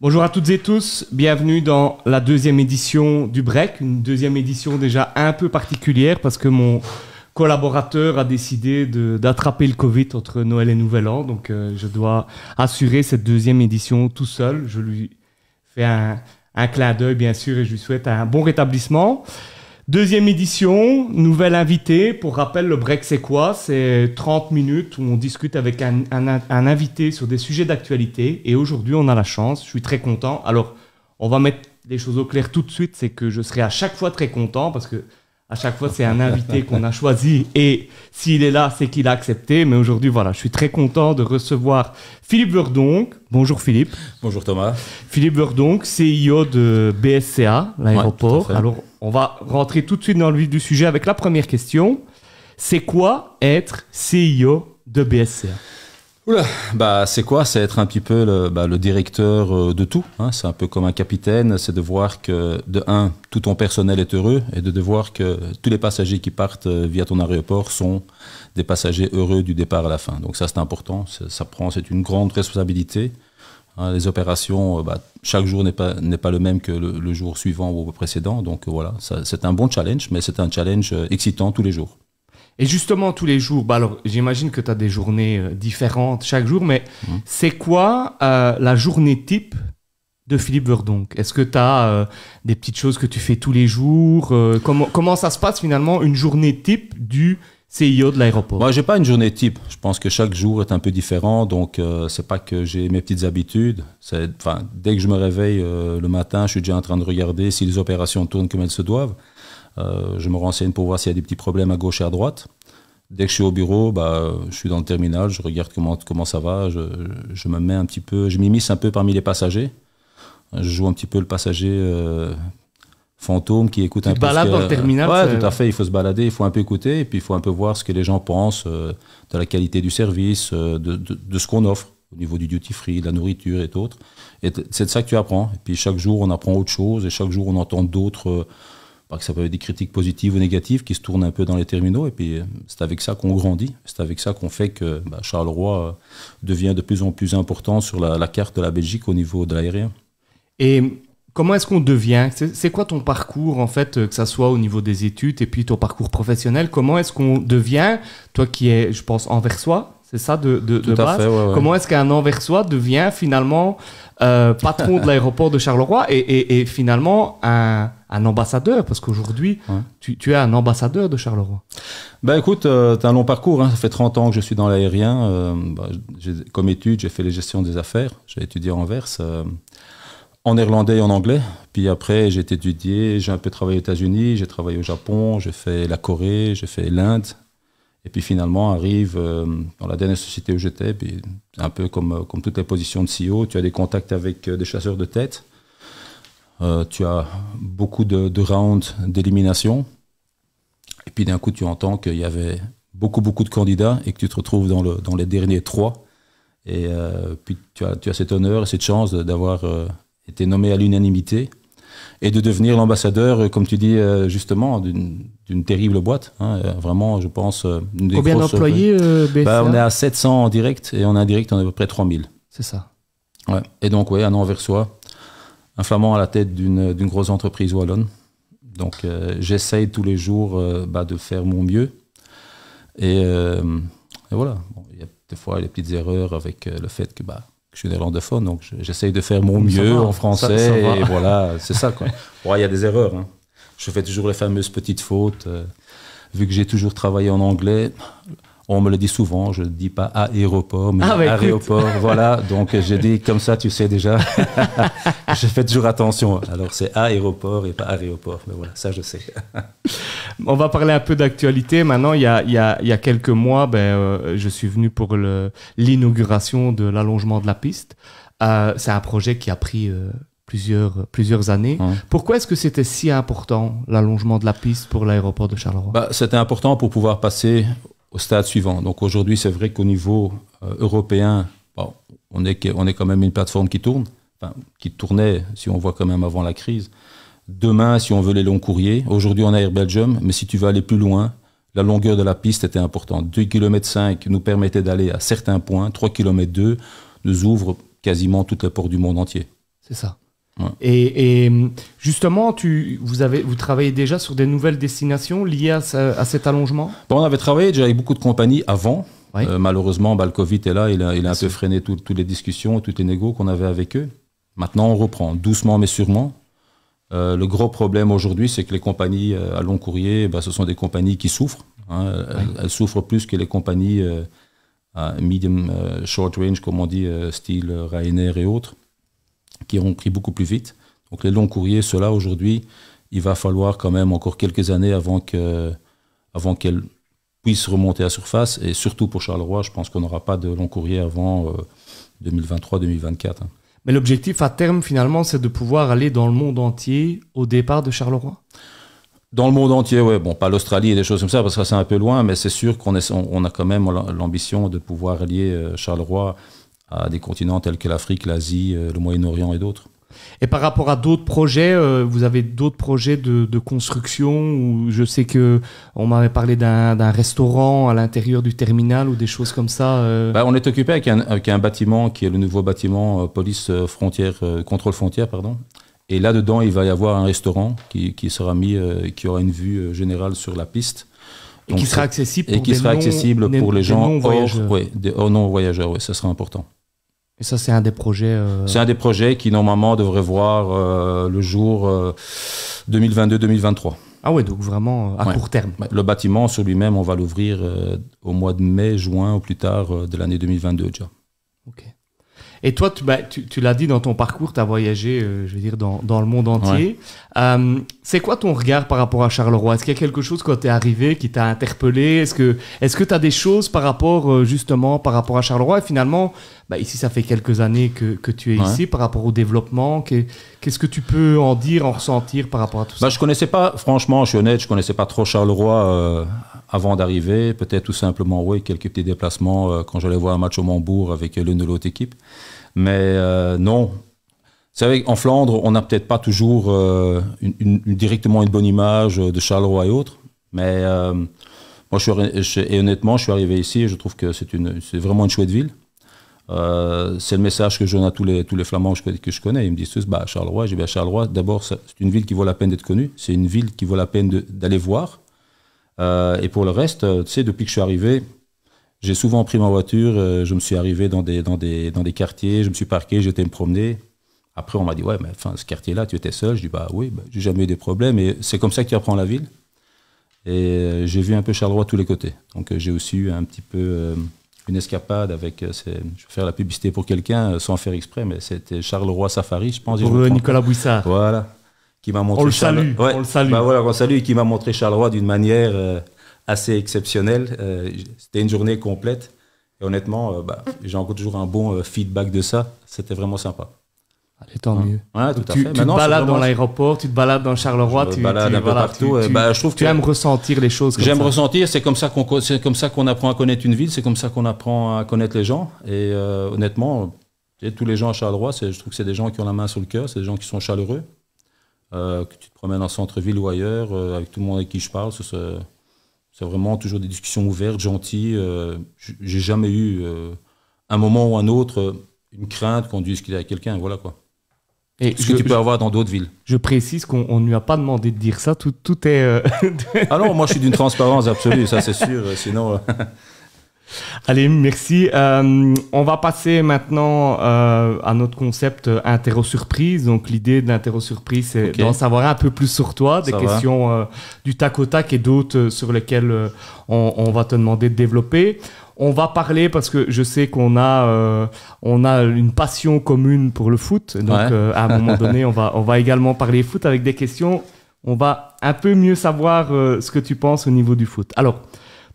Bonjour à toutes et tous, bienvenue dans la deuxième édition du Break, une deuxième édition déjà un peu particulière parce que mon collaborateur a décidé d'attraper le Covid entre Noël et Nouvel An, donc euh, je dois assurer cette deuxième édition tout seul. Je lui fais un, un clin d'œil bien sûr et je lui souhaite un bon rétablissement. Deuxième édition, nouvelle invité. Pour rappel, le break, c'est quoi C'est 30 minutes où on discute avec un, un invité sur des sujets d'actualité. Et aujourd'hui, on a la chance. Je suis très content. Alors, on va mettre les choses au clair tout de suite. C'est que je serai à chaque fois très content parce que à chaque fois, c'est un invité qu'on a choisi et s'il est là, c'est qu'il a accepté. Mais aujourd'hui, voilà, je suis très content de recevoir Philippe Verdonc. Bonjour Philippe. Bonjour Thomas. Philippe Verdonc, CEO de BSCA, l'aéroport. Alors, on va rentrer tout de suite dans le vif du sujet avec la première question. C'est quoi être CEO de BSCA Oula, bah c'est quoi C'est être un petit peu le, bah, le directeur euh, de tout. Hein. C'est un peu comme un capitaine, c'est de voir que de un, tout ton personnel est heureux et de, voir que tous les passagers qui partent euh, via ton aéroport sont des passagers heureux du départ à la fin. Donc ça c'est important, ça prend, c'est une grande responsabilité. Hein. les opérations, euh, bah, chaque jour n'est pas n'est pas le même que le, jour suivant ou précédent. Donc voilà, c'est un bon challenge, mais c'est un challenge excitant tous les jours. Et justement, tous les jours, bah j'imagine que tu as des journées euh, différentes chaque jour, mais mmh. c'est quoi euh, la journée type de Philippe Verdonc Est-ce que tu as euh, des petites choses que tu fais tous les jours comment, ça se passe finalement une journée type du CIO de l'aéroport Moi, n'ai pas une journée type. Je pense que chaque jour est un peu différent, donc ce n'est pas que j'ai mes petites habitudes. Dès que je me réveille le matin, je suis déjà en train de regarder si les opérations tournent comme elles se doivent. Euh, je me renseigne pour voir s'il y a des petits problèmes à gauche et à droite. Dès que je suis au bureau, bah, je suis dans le terminal, je regarde comment, comment ça va, je, me mets un petit peu, je m'immisce un peu parmi les passagers. Je joue un petit peu le passager euh, fantôme qui écoute un peu. Balade dans le terminal. Ouais, tout à fait. Il faut se balader, il faut un peu écouter, et puis il faut un peu voir ce que les gens pensent euh, de la qualité du service, de, de, ce qu'on offre au niveau du duty free, de la nourriture et autres. Et c'est de ça que tu apprends. Et puis chaque jour, on apprend autre chose, et chaque jour, on entend d'autres parce que ça peut être des critiques positives ou négatives qui se tournent un peu dans les terminaux. Et puis, euh, c'est avec ça qu'on grandit. C'est avec ça qu'on fait que bah, Charleroi euh, devient de plus en plus important sur la, carte de la Belgique au niveau de l'aérien. Et comment est-ce qu'on devient C'est quoi ton parcours, en fait, euh, que ce soit au niveau des études et puis ton parcours professionnel Comment est-ce qu'on devient, toi qui es, je pense, anversois c'est ça de, de, base. Comment est-ce qu'un Anversois devient finalement patron de l'aéroport de Charleroi et, et finalement un, un ambassadeur Parce qu'aujourd'hui, tu, es un ambassadeur de Charleroi. Ben écoute, euh, tu as un long parcours. Hein. Ça fait 30 ans que je suis dans l'aérien. Euh, bah, comme étude, j'ai fait les gestions des affaires. J'ai étudié en verse, euh, en néerlandais et en anglais. Puis après, j'ai étudié. J'ai un peu travaillé aux États-Unis, j'ai travaillé au Japon, j'ai fait la Corée, j'ai fait l'Inde. Et puis finalement, arrive dans la dernière société où j'étais, un peu comme, comme toutes les positions de CEO, tu as des contacts avec des chasseurs de tête euh, tu as beaucoup de, rounds d'élimination. Et puis d'un coup, tu entends qu'il y avait beaucoup, beaucoup de candidats et que tu te retrouves dans, le, dans les derniers trois. Et euh, puis tu as, tu as cet honneur et cette chance d'avoir euh, été nommé à l'unanimité et de devenir l'ambassadeur, comme tu dis justement, d'une terrible boîte. Hein. vraiment, je pense. Une Combien d'employés bah, On est à 700 en direct et en indirect, on est à peu près 3000. C'est ça. Ouais. Et donc, oui, envers soi un flamand à la tête d'une grosse entreprise wallonne. Donc euh, j'essaye tous les jours euh, bah, de faire mon mieux. Et, euh, voilà, il y a des fois les petites erreurs avec le fait que, bah, je suis néerlandophone, donc j'essaye de faire mon mieux en français. et voilà, c'est ça. Quoi. il y a des erreurs. Hein. Je fais toujours les fameuses petites fautes. vu que j'ai toujours travaillé en anglais, on me le dit souvent, je ne dis pas aéroport, mais ah bah, aéroport, voilà. Donc j'ai dit comme ça, tu sais déjà. je fais toujours attention. Alors c'est aéroport et pas aéroport. Mais voilà, ça je sais. On va parler un peu d'actualité. Maintenant, il y a, quelques mois, ben, euh, je suis venu pour l'inauguration de l'allongement de la piste. Euh, c'est un projet qui a pris... Euh, plusieurs, années. Pourquoi est-ce que c'était si important l'allongement de la piste pour l'aéroport de Charleroi bah, C'était important pour pouvoir passer au stade suivant. Donc aujourd'hui, c'est vrai qu'au niveau euh, européen, on, est, quand même une plateforme qui tourne, enfin, qui tournait, si on voit quand même avant la crise. Demain, si on veut les longs courriers, aujourd'hui on a Air Belgium, mais si tu veux aller plus loin, la longueur de la piste était importante. 2,5 km nous permettait d'aller à certains points, 3 km 2 nous ouvre quasiment toutes les portes du monde entier. C'est ça. Et, justement, tu, vous, avez, vous travaillez déjà sur des nouvelles destinations liées à, cet allongement bon, On avait travaillé déjà avec beaucoup de compagnies avant. Euh, malheureusement, bah, le Covid est là, il a, il a un peu freiné toutes les discussions, toutes les négos qu'on avait avec eux. Maintenant, on reprend, doucement mais sûrement. Euh, le gros problème aujourd'hui, c'est que les compagnies euh, à long courrier, bah, ce sont des compagnies qui souffrent. Hein. Elles, souffrent plus que les compagnies à medium, short range, comme on dit, style Ryanair et autres qui auront pris beaucoup plus vite. Donc les longs courriers, ceux-là, aujourd'hui, il va falloir quand même encore quelques années avant qu'elles avant puissent remonter à surface. Et surtout pour Charleroi, je pense qu'on n'aura pas de longs courriers avant 2023-2024. Euh, hein. Mais l'objectif à terme, finalement, c'est de pouvoir aller dans le monde entier au départ de Charleroi dans le monde entier, ouais. Bon, pas l'Australie et des choses comme ça, parce que c'est un peu loin, mais c'est sûr qu'on on a quand même l'ambition de pouvoir lier euh, Charleroi à des continents tels que l'Afrique, l'Asie, euh, le Moyen-Orient et d'autres. Et par rapport à d'autres projets, euh, vous avez d'autres projets de, construction où je sais que on m'avait parlé d'un restaurant à l'intérieur du terminal ou des choses comme ça. Euh. Bah, on est occupé avec un, avec un, bâtiment qui est le nouveau bâtiment police frontière contrôle frontière pardon. Et là dedans, il va y avoir un restaurant qui, qui sera mis, qui aura une vue générale sur la piste. et qui sera accessible pour, et qui sera accessible pour les gens hors, des non voyageurs. Oui, ça sera important. Et ça, c'est un des projets. Euh, c'est un des projets qui normalement devrait voir euh, le jour 2022-2023. Euh, ah ouais, donc vraiment à court terme. Le bâtiment sur lui-même, on va l'ouvrir au mois de mai, juin ou plus tard de l'année 2022 déjà. Ok. Et toi, bah, tu, tu, l'as dit dans ton parcours, tu as voyagé, je veux dire, dans, le monde entier. c'est quoi ton regard par rapport à Charleroi Est-ce qu'il y a quelque chose quand tu es arrivé qui t'a interpellé Est-ce que tu as des choses par rapport, justement, par rapport à Charleroi Et finalement, bah, ici, ça fait quelques années que, tu es ici, par rapport au développement, qu'est-ce que tu peux en dire, en ressentir par rapport à tout ça bah, Je connaissais pas, franchement, je suis honnête, je connaissais pas trop Charleroi euh, avant d'arriver. Peut-être tout simplement, oui, quelques petits déplacements euh, quand j'allais voir un match au Montbourg avec l'une ou l'autre équipe. Mais euh, non. Vous savez, en Flandre, on n'a peut-être pas toujours une, directement une bonne image de Charleroi et autres, mais moi, je suis, et honnêtement, je suis arrivé ici et je trouve que c'est vraiment une chouette ville. Euh, c'est le message que je donne à tous les, Flamands que je, connais. Ils me disent tous, bah, Charleroi, j'ai bien Charleroi, d'abord, c'est une ville qui vaut la peine d'être connue, c'est une ville qui vaut la peine d'aller voir. Euh, et pour le reste, euh, tu sais, depuis que je suis arrivé, j'ai souvent pris ma voiture, je me suis arrivé dans des, quartiers, je me suis parqué, j'étais me promener. Après, on m'a dit, ouais, mais enfin, ce quartier-là, tu étais seul. Je dis, bah oui, bah, j'ai jamais eu des problèmes. Et c'est comme ça que tu apprends la ville. Et j'ai vu un peu Charleroi tous les côtés. Donc j'ai aussi eu un petit peu une escapade avec. Euh, je vais faire la publicité pour quelqu'un euh, sans faire exprès, mais c'était Charleroi Safari, je pense. Pour Nicolas Bouissard. Voilà. Qui m'a montré. On le salue. Bah on le salue. voilà, on salue et qui m'a montré Charleroi d'une manière euh, assez exceptionnelle. c'était une journée complète. Et honnêtement, bah, j'ai encore toujours un bon feedback de ça. C'était vraiment sympa tant mieux. tu, te balades dans l'aéroport, tu te balades dans Charleroi, tu, balades partout. Eh ben, je trouve que aimes ressentir les choses. J'aime ressentir. C'est comme ça qu'on comme ça qu'on apprend à connaître une ville. C'est comme ça qu'on apprend à connaître les gens. Et euh, honnêtement, tous les gens à Charleroi, je trouve que c'est des gens qui ont la main sur le cœur. C'est des gens qui sont chaleureux. Euh, que tu te promènes en centre-ville ou ailleurs, euh, avec tout le monde avec qui je parle, c'est vraiment toujours des discussions ouvertes, gentilles. J'ai jamais eu un moment ou un autre une crainte qu'on dise qu'il y a quelqu'un. Voilà quoi. Et ce que tu peux avoir dans d'autres villes. Je précise qu'on ne lui a pas demandé de dire ça, tout, tout est... Euh, ah non, moi, je suis d'une transparence absolue, ça c'est sûr, euh, sinon... Euh, Allez, merci. Euh, on va passer maintenant euh, à notre concept euh, surprise. Donc l'idée de surprise, c'est d'en savoir un peu plus sur toi, des questions euh, du tac au tac et d'autres sur lesquelles on, va te demander de développer. On va parler parce que je sais qu'on a on a une passion commune pour le foot. Donc à un moment donné, on va on va également parler foot avec des questions. On va un peu mieux savoir ce que tu penses au niveau du foot. Alors.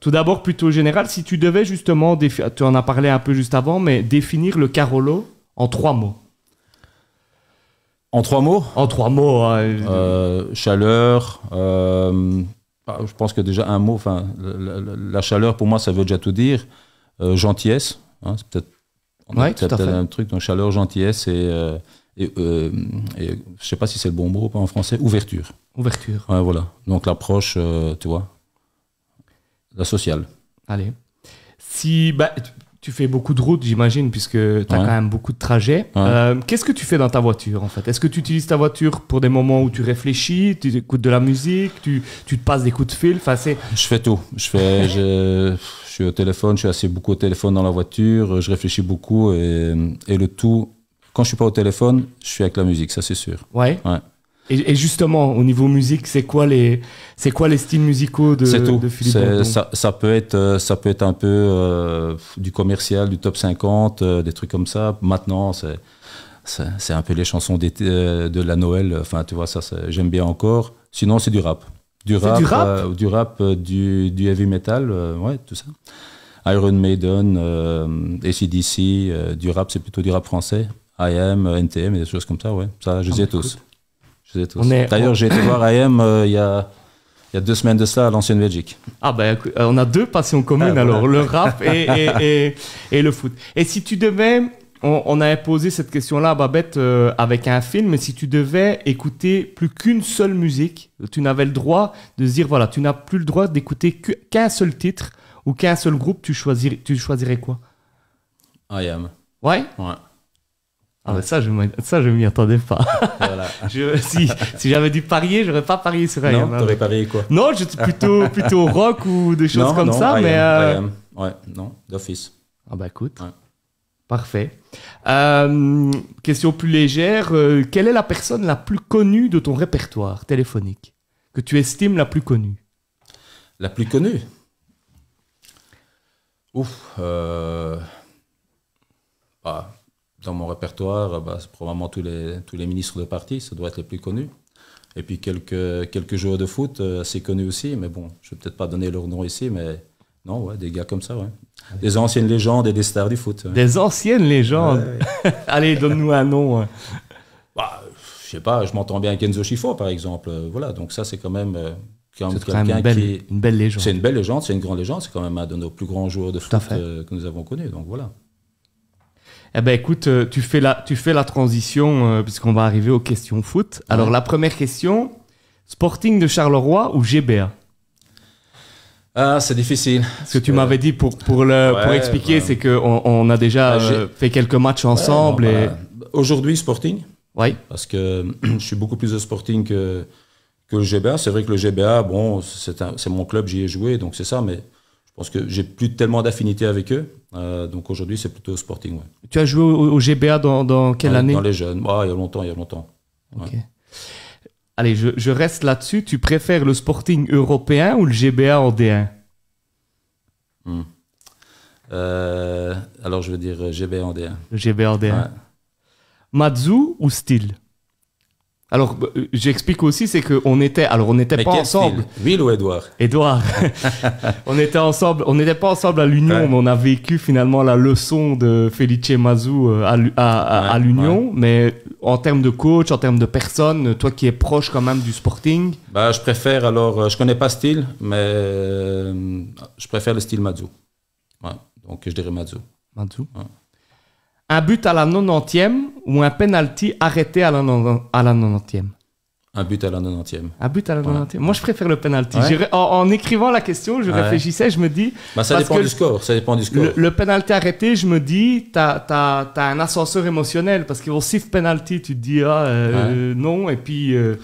Tout d'abord, plutôt général, si tu devais justement, tu en as parlé un peu juste avant, mais définir le Carolo en trois mots. En trois mots En trois mots. Hein. Euh, chaleur. Euh, ah, je pense que déjà un mot, la, chaleur pour moi, ça veut déjà tout dire. Euh, gentillesse, hein, c'est peut-être un truc. Donc chaleur, gentillesse et, je ne sais pas si c'est le bon mot en français, ouverture. Ouverture. voilà. Donc l'approche, tu vois, la sociale. Allez. Si bah, tu fais beaucoup de routes, j'imagine, puisque tu as quand même beaucoup de trajets. Euh, qu'est-ce que tu fais dans ta voiture, en fait Est-ce que tu utilises ta voiture pour des moments où tu réfléchis, tu écoutes de la musique, tu, te passes des coups de fil Je fais tout. Je, fais, je, suis au téléphone, je suis assez beaucoup au téléphone dans la voiture, je réfléchis beaucoup et, le tout, quand je suis pas au téléphone, je suis avec la musique, ça c'est sûr. Ouais. ouais. Et, justement, au niveau musique, c'est quoi les, c'est quoi les styles musicaux de, Philippe C'est ça, peut être, euh, ça peut être un peu euh, du commercial, du top 50, euh, des trucs comme ça. Maintenant, c'est, c'est, un peu les chansons d'été, de la Noël. Enfin, tu vois, ça, j'aime bien encore. Sinon, c'est du rap. Du rap, du rap, du, rap du, heavy metal, ouais, tout ça. Iron Maiden, ACDC, du rap, c'est plutôt du rap français. IM, NTM et des choses comme ça, ouais. Ça, je ah, les ai bah, tous. D'ailleurs, j'ai été voir IM euh, il y a deux semaines de ça à l'ancienne Belgique. Ah ben, on a deux passions communes ah, alors, le rap et, le foot. Et si tu devais, on, avait posé cette question-là à Babette euh, avec un film, si tu devais écouter plus qu'une seule musique, tu n'avais le droit de dire, voilà, tu n'as plus le droit d'écouter qu'un seul titre ou qu'un seul groupe, tu choisirais, tu choisirais quoi I.M. Ouais Ouais. Ah, ben ça, je ça, m'y attendais pas. Voilà. je, si, si j'avais dû parier, j'aurais pas parié sur rien. Non, aurais parié quoi Non, j'étais plutôt, plutôt rock ou des choses comme ça, mais. Euh, ouais, non, d'office. Ah, bah écoute. Parfait. Euh, question plus légère. Euh, quelle est la personne la plus connue de ton répertoire téléphonique Que tu estimes la plus connue La plus connue Ouf. Ah dans mon répertoire, euh, bah, c'est probablement tous les, tous les ministres de parti, ça doit être les plus connus. Et puis quelques, quelques joueurs de foot euh, assez connus aussi, mais bon, je ne vais peut-être pas donner leur nom ici, mais non, des gars comme ça, ouais. Ah, des anciennes légendes et des stars du foot. Des anciennes légendes Allez, donne-nous un nom. bah, je sais pas, je m'entends bien avec Enzo Schifo, par exemple. Euh, voilà, donc ça, c'est quand même... c'est quand une belle, légende. C'est une belle légende, c'est une grande légende, c'est quand même un de nos plus grands joueurs de foot que nous avons connus. donc voilà. Eh ben écoute, euh, tu fais la, tu fais la transition euh, puisqu'on va arriver aux questions foot. Alors la première question, Sporting de Charleroi ou GBA ah, c'est difficile. Ce que tu m'avais dit pour, pour, le, expliquer, c'est qu'on on a déjà bah, euh, fait quelques matchs ensemble. Bah, et... Aujourd'hui, Sporting. Oui. Parce que je suis beaucoup plus de Sporting que, que le GBA. C'est vrai que le GBA, bon, c'est mon club, j'y ai joué, donc c'est ça, mais parce que j'ai plus tellement d'affinité avec eux. Euh, donc aujourd'hui, c'est plutôt au Sporting. Tu as joué au, GBA dans, quelle année Dans les jeunes. il y a longtemps, il y a longtemps. Allez, je, reste là-dessus. Tu préfères le Sporting européen ou le GBA en D1 hmm. euh, Alors, je veux dire GBA en D1. Le GBA en D1. Ouais. ou Style alors, euh, j'explique aussi, c'est qu'on était, alors on n'était pas ensemble. Ville ou Edouard Edouard. on était ensemble, on n'était pas ensemble à l'Union, mais on a vécu finalement la leçon de Felice Mazou euh, à, l'Union. Mais en termes de coach, en termes de personne, toi qui es proche quand même du Sporting bah, Je préfère, alors, euh, je connais pas style, mais je préfère le style Mazou. Donc, je dirais Mazou. Mazou un but à la 90e ou un penalty arrêté à la, à la 90e Un but à la 90e. Un but à la Moi, je préfère le penalty. En, écrivant la question, je réfléchissais, je me dis. Bah, ça, dépend du score, ça dépend du score. Le, penalty arrêté, je me dis, t'as as, un ascenseur émotionnel parce qu'au vont penalty, tu te dis, ah, euh, euh, non, et puis. Euh,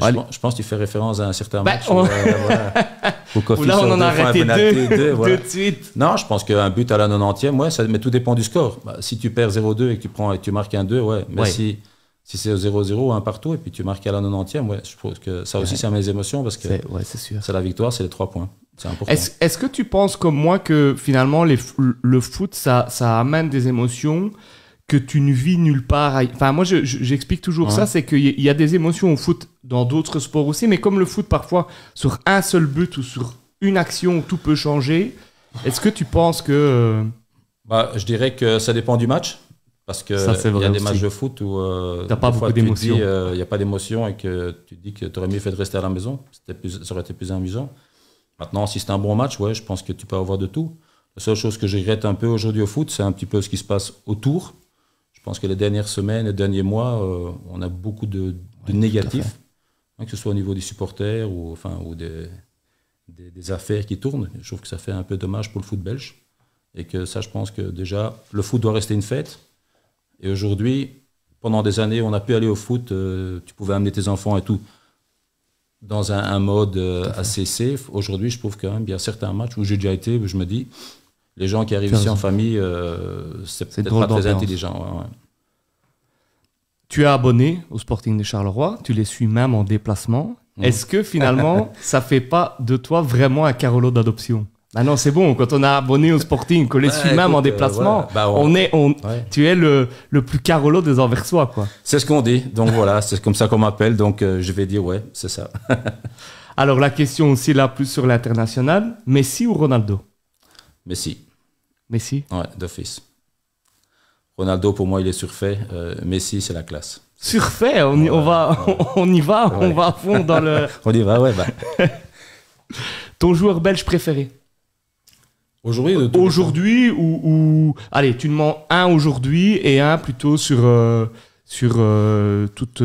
je, je, pense que tu fais référence à un certain ben, match. Euh, où là, on en a arrêté deux, de suite. Non, je pense qu'un but à la 90e, ça, mais tout dépend du score. Bah, si tu perds 0-2 et que tu, prends, et tu marques un 2, ouais. Mais si, si c'est 0-0, un partout, et puis tu marques à la 90e, ouais, je pense que ça aussi, ouais. c'est mes émotions parce que c'est la victoire, c'est les trois points. Est-ce est que tu penses comme moi que finalement les, le foot, ça, ça amène des émotions que tu ne vis nulle part. Enfin, moi, j'explique toujours ça, c'est qu'il y a des émotions au foot dans d'autres sports aussi, mais comme le foot, parfois, sur un seul but ou sur une action, tout peut changer. Est-ce que tu penses que... Euh, bah, je dirais que ça dépend du match, parce qu'il y a des matchs de foot où... Euh, tu n'as pas beaucoup d'émotions. Euh, il n'y a pas d'émotion et que tu dis que tu aurais mieux fait de rester à la maison. Plus, ça aurait été plus amusant. Maintenant, si c'est un bon match, ouais, je pense que tu peux avoir de tout. La seule chose que je regrette un peu aujourd'hui au foot, c'est un petit peu ce qui se passe autour. Je pense que les dernières semaines, les derniers mois, euh, on a beaucoup de, négatifs, hein, que ce soit au niveau des supporters ou, enfin, ou des, affaires qui tournent. Je trouve que ça fait un peu dommage pour le foot belge. Et que ça, je pense que déjà, le foot doit rester une fête. Et aujourd'hui, pendant des années, on a pu aller au foot, euh, tu pouvais amener tes enfants et tout, dans un, mode euh, assez safe. Aujourd'hui, je trouve quand même, il y a certains matchs où j'ai déjà été, je me dis, les gens qui arrivent ici en famille, euh, c'est peut-être pas très intelligent. Tu es abonné au Sporting de Charleroi, tu les suis même en déplacement. Est-ce que finalement, ça fait pas de toi vraiment un Carolo d'adoption Ah non, c'est bon, quand on a abonné au Sporting, qu'on les suit même en euh, déplacement, bah, on est, on, tu es le, le, plus Carolo des Anversois. C'est ce qu'on dit, donc voilà, c'est comme ça qu'on m'appelle, donc euh, je vais dire ouais, c'est ça. Alors la question aussi là, plus sur l'international, Messi ou Ronaldo Messi. Messi Ouais, d'office. Ronaldo, pour moi, il est surfait. Euh, Messi, c'est la classe. Surfait on, va, on y va, on va à fond dans le. on y va, ouais. Bah. Ton joueur belge préféré Aujourd'hui Aujourd'hui ou, Allez, tu demandes un aujourd'hui et un plutôt sur, euh, sur euh, toute.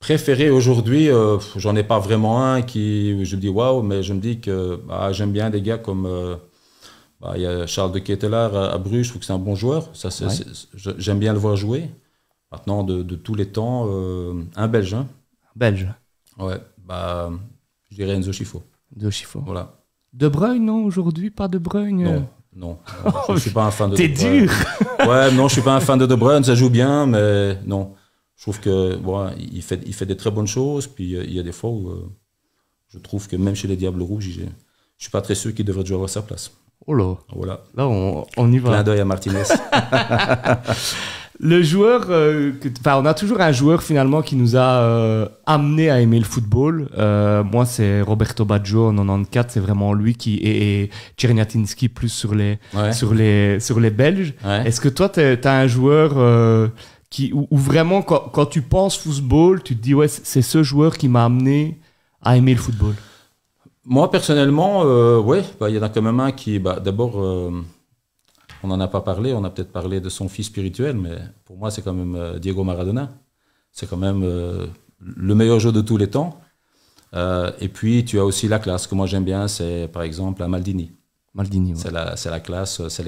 Préféré aujourd'hui, j'en ai pas vraiment un qui, je me dis waouh, mais je me dis que bah, j'aime bien des gars comme bah, il y a Charles de Ketelaar à, Bruges, je trouve que c'est un bon joueur. Ça, J'aime bien le voir jouer. Maintenant, de, tous les temps, euh, un Belge. Hein. Un Belge. Ouais, bah, je dirais Enzo Schifo. Voilà. De Bruyne, non, aujourd'hui, pas De Bruyne. Non, non. je suis pas un fan de T'es dur Ouais, non, je suis pas un fan de De Bruyne, ça joue bien, mais non. Je trouve que il, fait, il fait des très bonnes choses, puis euh, il y a des fois où euh, je trouve que même chez les Diables Rouges, je ne suis pas très sûr qu'il devrait jouer à sa place. Oh là Là, on, y va. Clin à Martinez. le joueur, euh, enfin on a toujours un joueur finalement qui nous a euh, amené à aimer le football. Euh, moi, c'est Roberto Baggio en 94, c'est vraiment lui qui et, Tcherniatinsky plus sur les sur les sur les Belges. Est-ce que toi, tu as un joueur qui ou vraiment quand, quand, tu penses football, tu te dis ouais, c'est ce joueur qui m'a amené à aimer le football. Moi, personnellement, euh, oui, bah, il y en a quand même un qui, bah, d'abord, euh, on n'en a pas parlé, on a peut-être parlé de son fils spirituel, mais pour moi, c'est quand même euh, Diego Maradona. C'est quand même le meilleur jeu de tous les temps. et puis, tu as aussi la classe que moi j'aime bien, c'est par exemple la Maldini. Maldini, C'est la, classe, oh, c'est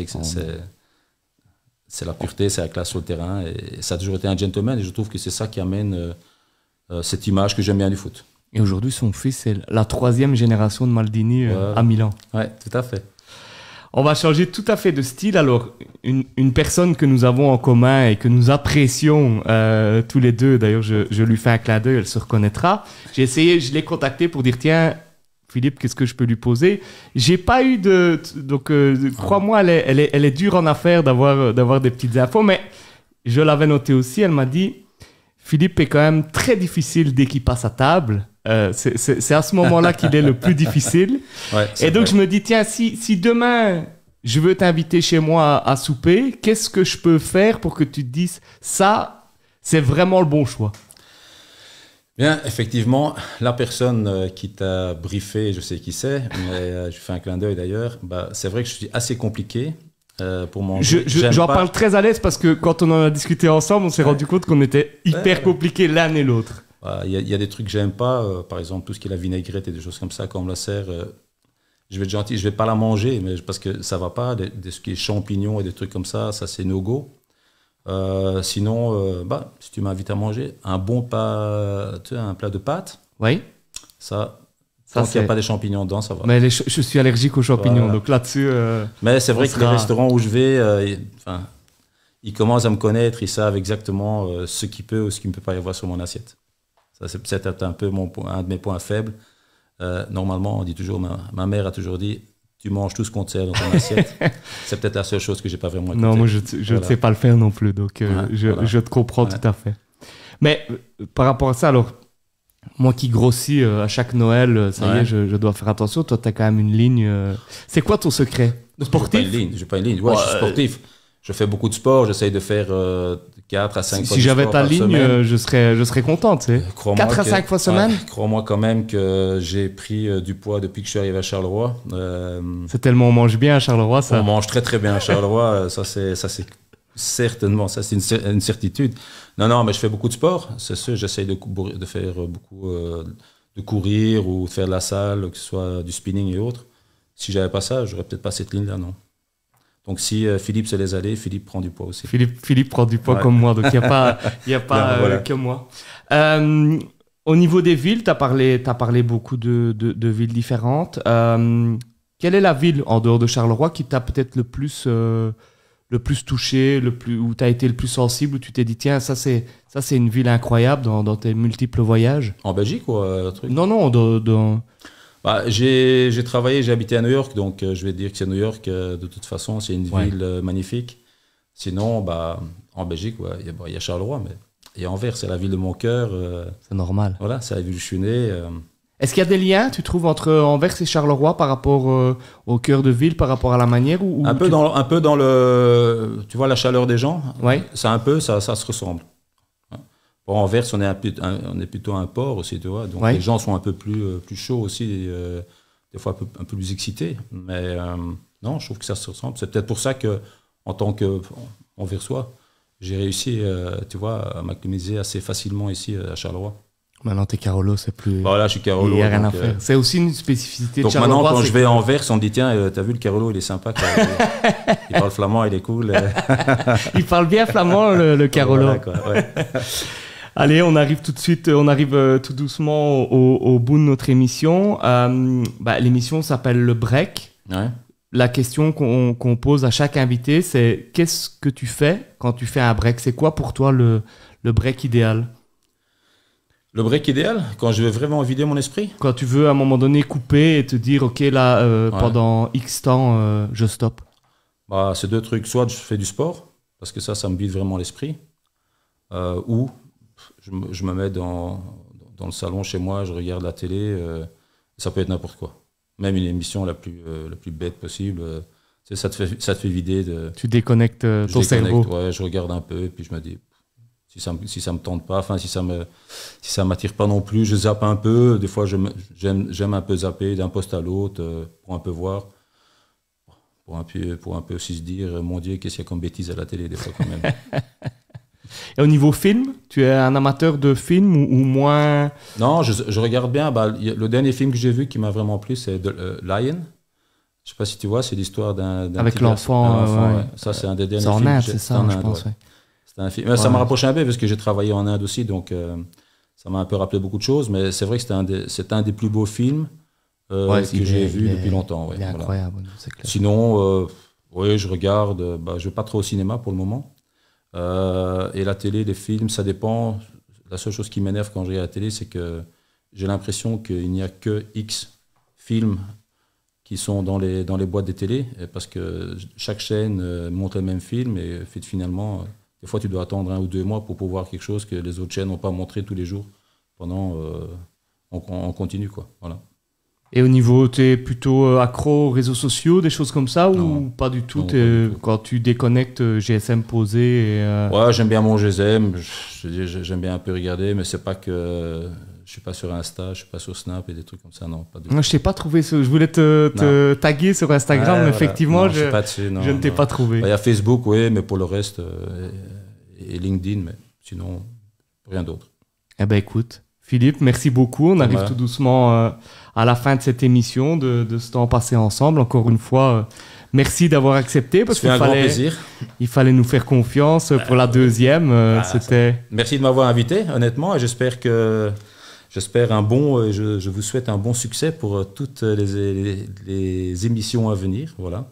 la pureté, c'est la classe sur le terrain. Et ça a toujours été un gentleman. Et je trouve que c'est ça qui amène cette image que j'aime bien du foot. Et aujourd'hui, son fils est la troisième génération de Maldini euh, à Milan. Ouais, tout à fait. On va changer tout à fait de style. Alors, une, personne que nous avons en commun et que nous apprécions euh, tous les deux, d'ailleurs, je, lui fais un clin d'œil, elle se reconnaîtra. J'ai essayé, je l'ai contacté pour dire tiens, Philippe, qu'est-ce que je peux lui poser J'ai pas eu de. Donc, euh, crois-moi, elle est, elle, est, elle est dure en affaires d'avoir, d'avoir des petites infos, mais je l'avais noté aussi. Elle m'a dit Philippe est quand même très difficile dès qu'il passe à table. Euh, c'est à ce moment-là qu'il est le plus difficile. et donc, je me dis, tiens, si, si demain, je veux t'inviter chez moi à, souper, qu'est-ce que je peux faire pour que tu te dises, ça, c'est vraiment le bon choix Bien, effectivement, la personne euh, qui t'a briefé, je sais qui c'est, mais euh, je fais un clin d'œil d'ailleurs, bah, c'est vrai que je suis assez compliqué. pour manger. J'en je, en parle très à l'aise parce que quand on en a discuté ensemble, on s'est rendu compte qu'on était hyper compliqué l'un et l'autre. Il y, a des trucs que j'aime pas, euh, par exemple tout ce qui est la vinaigrette et des choses comme ça, quand on la sert, euh, je vais être gentil, je vais pas la manger, mais parce que ça va pas, de, ce qui est champignons et des trucs comme ça, ça c'est no go. Euh, sinon, bah, si tu m'invites à manger un bon pas, un plat de pâtes, oui. ça, ça, qu'il n'y a pas des champignons dedans, ça va. Mais je suis allergique aux champignons, donc là-dessus. mais c'est vrai que les restaurants où je vais, ils, commencent à me connaître, ils savent exactement ce qui peut ou ce qui ne peut pas y avoir sur mon assiette c'est peut-être un peu mon, un de mes points faibles. Euh, normalement, on dit toujours, ma, mère a toujours dit, tu manges tout ce qu'on te sert dans ton assiette. c'est peut-être la seule chose que j'ai pas vraiment. Écouté. Non, moi, je, ne sais pas le faire non plus, donc euh, je, te comprends tout à fait. Mais euh, par rapport à ça, alors, moi qui grossis à chaque Noël, ça y est, je, dois faire attention. Toi, tu as quand même une ligne. C'est quoi ton secret Sportif pas une ligne, pas une ligne. Ouais, je suis sportif je fais beaucoup de sport, j'essaye de faire 4 euh, à 5 par semaine. Si j'avais ta ligne, je serais, je serais content. Tu sais. 4 euh, à 5 fois fois semaine Crois-moi quand même que j'ai pris euh, du poids depuis que je suis arrivé à Charleroi. c'est tellement on mange bien à Charleroi, ça. On mange très très bien à Charleroi, ça c'est certainement, ça c'est une, certitude. Non, non, mais je fais beaucoup de sport, c'est sûr, j'essaye de, de, faire beaucoup, de courir ou de faire de la salle, que ce soit du spinning et autres. Si j'avais pas ça, j'aurais peut-être pas cette ligne-là, non. Donc si euh, Philippe se les aller, Philippe prend du poids aussi. Philippe, Philippe prend du poids comme moi, donc il n'y a pas, y a euh, que moi. Euh, au niveau des villes, tu as parlé, as parlé beaucoup de, villes différentes. quelle est la ville en dehors de Charleroi qui t'a peut-être le plus le plus touché, le plus où tu as été le plus sensible, où tu t'es dit tiens ça c'est ça c'est une ville incroyable dans, tes multiples voyages. En Belgique ou un truc Non non dans... Bah, j'ai, j'ai travaillé, j'ai habité à New York, donc euh, je vais dire que c'est New York, euh, de toute façon, c'est une ville euh, magnifique. Sinon, bah, en Belgique, ouais, il y, a- Charleroi, mais Anvers, c'est la ville de mon cœur. C'est normal. voilà, c'est la ville où je suis né. Est-ce qu'il y a des liens, tu trouves, entre Anvers et Charleroi par rapport au cœur de ville, par rapport à la manière ou, un, peu dans, un peu dans le. Tu vois, la chaleur des gens, Ouais. c'est un peu, ça, ça se ressemble. En verse, on est, plutôt un port aussi, tu vois. Donc les gens sont un peu plus, euh, chauds aussi, euh, des fois un peu, plus excités. Mais euh, non, je trouve que ça se ressemble. C'est peut-être pour ça que, en tant qu'Anversois, j'ai réussi, tu vois, à maximiser assez facilement ici à Charleroi. Maintenant, t'es Carolo, c'est plus. Voilà, bah je suis Carolo. Il n'y a rien à faire. C'est aussi une spécificité de Charleroi. Donc maintenant, quand je vais en verse, on dit tiens, t'as vu le Carolo, il est sympa. il parle flamand, il est cool. il parle bien flamand, le, Carolo. ouais. Allez, on arrive tout de suite, euh, on arrive euh, tout doucement au, bout de notre émission. Euh, bah, l'émission s'appelle Le Break. La question qu'on pose à chaque invité, c'est qu'est-ce que tu fais quand tu fais un break C'est quoi pour toi le, break idéal le break idéal, quand je veux vraiment vider mon esprit Quand tu veux à un moment donné couper et te dire, ok, là, pendant X temps, je stoppe bah, C'est deux trucs. Soit je fais du sport, parce que ça, ça me vide vraiment l'esprit, ou je, me mets dans, dans, le salon chez moi, je regarde la télé, euh, ça peut être n'importe quoi. Même une émission la plus, euh, plus bête possible, euh, ça, te fait, ça te fait vider. De, tu déconnectes ton cerveau. je regarde un peu et puis je me dis, si ça ne si ça me tente pas, enfin si ça ne si m'attire pas non plus, je zappe un peu. Des fois, j'aime un peu zapper d'un poste à l'autre pour un peu voir pour un peu, pour un peu aussi se dire, mon Dieu, qu'est-ce qu'il y a comme bêtise à la télé des fois quand même. Et au niveau film, tu es un amateur de film ou, moins Non, je, regarde bien. Bah, le dernier film que j'ai vu qui m'a vraiment plu, c'est de euh, Lion. Je sais pas si tu vois, c'est l'histoire d'un. Avec l'enfant. Ça, c'est un des derniers films. C'est ça, en Inde, pense. Un film. Ça m'a rapproché un peu parce que j'ai travaillé en Inde aussi, donc euh, ça m'a un peu rappelé beaucoup de choses. Mais c'est vrai que c'est un, des, un des plus beaux films euh, que j'ai vu depuis longtemps. Il est incroyable, Sinon, oui, je regarde. Bah, je ne vais pas trop au cinéma pour le moment. Euh, et la télé, les films, ça dépend. La seule chose qui m'énerve quand je regarde la télé, c'est que j'ai l'impression qu'il n'y a que X films qui sont dans les, dans les boîtes des télés, parce que chaque chaîne euh, montre le même film, et finalement, euh, des fois, tu dois attendre un ou deux mois pour pouvoir quelque chose que les autres chaînes n'ont pas montré tous les jours pendant. Euh, on, continue, quoi. Et au niveau, tu es plutôt euh, accro aux réseaux sociaux, des choses comme ça, ou pas du euh, tout, Quand tu déconnectes euh, GSM posé et, Ouais, j'aime bien mon GSM, j'aime bien un peu regarder, mais c'est pas que je suis pas sur Insta, je suis pas sur Snap et des trucs comme ça, non. Pas du non, je t'ai pas trouvé. Je voulais te, taguer sur Instagram, mais effectivement, je, ne t'ai pas trouvé. Bah, il y a Facebook, oui, mais pour le reste, et, LinkedIn, mais sinon, rien d'autre. Eh ben écoute, Philippe, merci beaucoup. On arrive tout doucement euh, à la fin de cette émission, de, ce temps passé ensemble. Encore une fois, euh, merci d'avoir accepté parce qu'il fallait, il fallait nous faire confiance euh, pour la deuxième. Ah, c'était. Merci de m'avoir invité, honnêtement, j'espère que j'espère un bon, je, vous souhaite un bon succès pour toutes les émissions à venir. Voilà.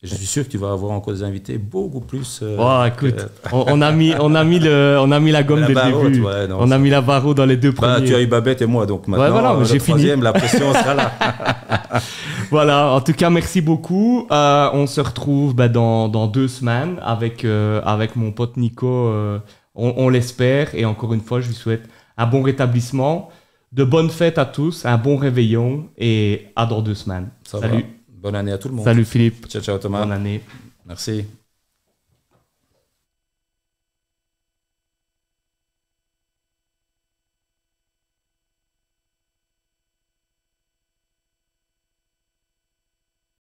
Je suis sûr que tu vas avoir encore des invités beaucoup plus. Euh, oh, écoute, on, a mis, on a mis le, on a mis la gomme des dès on a mis la barreau dans les deux bah, premiers. tu as eu Babette et moi, donc maintenant euh, troisième, la pression sera là. voilà. En tout cas, merci beaucoup. Euh, on se retrouve bah, dans, deux semaines avec avec mon pote Nico. on, l'espère et encore une fois, je lui souhaite un bon rétablissement, de bonnes fêtes à tous, un bon réveillon et à dans deux semaines. Salut. Bonne année à tout le monde. Salut Philippe. Ciao, ciao Thomas. Bonne année. Merci.